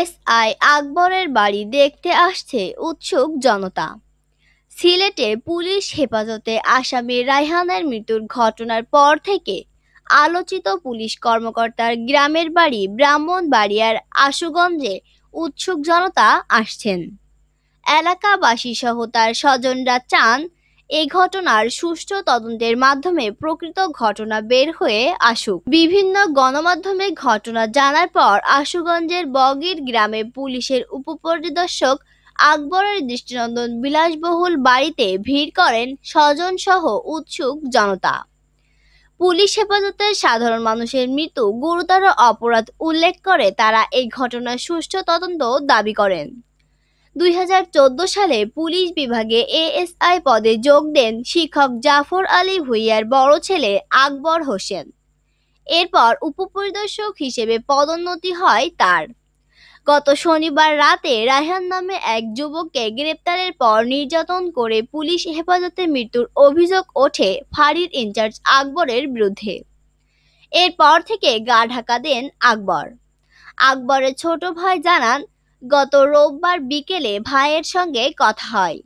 S I আকবরের বাড়ি দেখতে আসছে উৎসুক জনতা সিলেটে পুলিশ হেফাজতে আসামি রায়হানের মৃত্যুর ঘটনার পর থেকে আলোচিত পুলিশ কর্মকর্তার গ্রামের বাড়ি ব্রাহ্মণবাড়িয়ার আশুগঞ্জে উৎসুক জনতা আসছেন এলাকাবাসী সহ তার স্বজনরা চান এই ঘটনার সুষ্ঠু তদন্তের মাধ্যমে প্রকৃত ঘটনা বের হয়ে আসুক বিভিন্ন গণমাধ্যমে ঘটনা জানার পর আশুগঞ্জের বগির গ্রামে পুলিশের উপপরিদর্শক আকবরের দৃষ্টিনন্দন বিলাসবহুল বাড়িতে ভিড় করেন স্বজন সহ উৎসুক জনতা পুলিশ হেফাজতে সাধারণ মানুষের মৃত্যু গুরুতর অপরাধ উল্লেখ করে তারা এই ঘটনার সুষ্ঠু তদন্ত দাবি করেন দুই সালে পুলিশ বিভাগে এএসআই পদে যোগ দেন শিক্ষক জাফর আলী ভুইয়ার বড় ছেলে আকবর হোসেন এরপর উপপরিদর্শক হিসেবে পদোন্নতি হয় তার গত শনিবার রাতে রায়হান নামে এক যুবককে গ্রেপ্তারের পর নির্যাতন করে পুলিশ হেফাজতে মৃত্যুর অভিযোগ ওঠে ফাঁড়ির ইনচার্জ আকবরের বিরুদ্ধে এরপর থেকে গা ঢাকা দেন আকবর আকবরের ছোট ভাই জানান গত রোববার বিকেলে ভাইয়ের সঙ্গে কথা হয়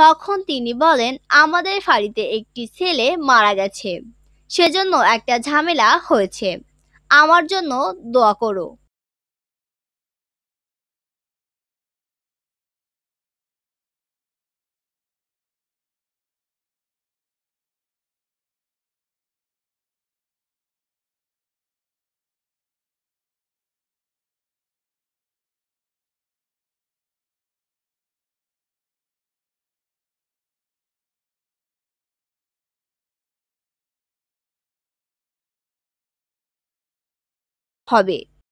তখন তিনি বলেন আমাদের বাড়িতে একটি ছেলে মারা গেছে সেজন্য একটা ঝামেলা হয়েছে আমার জন্য দোয়া করো হবে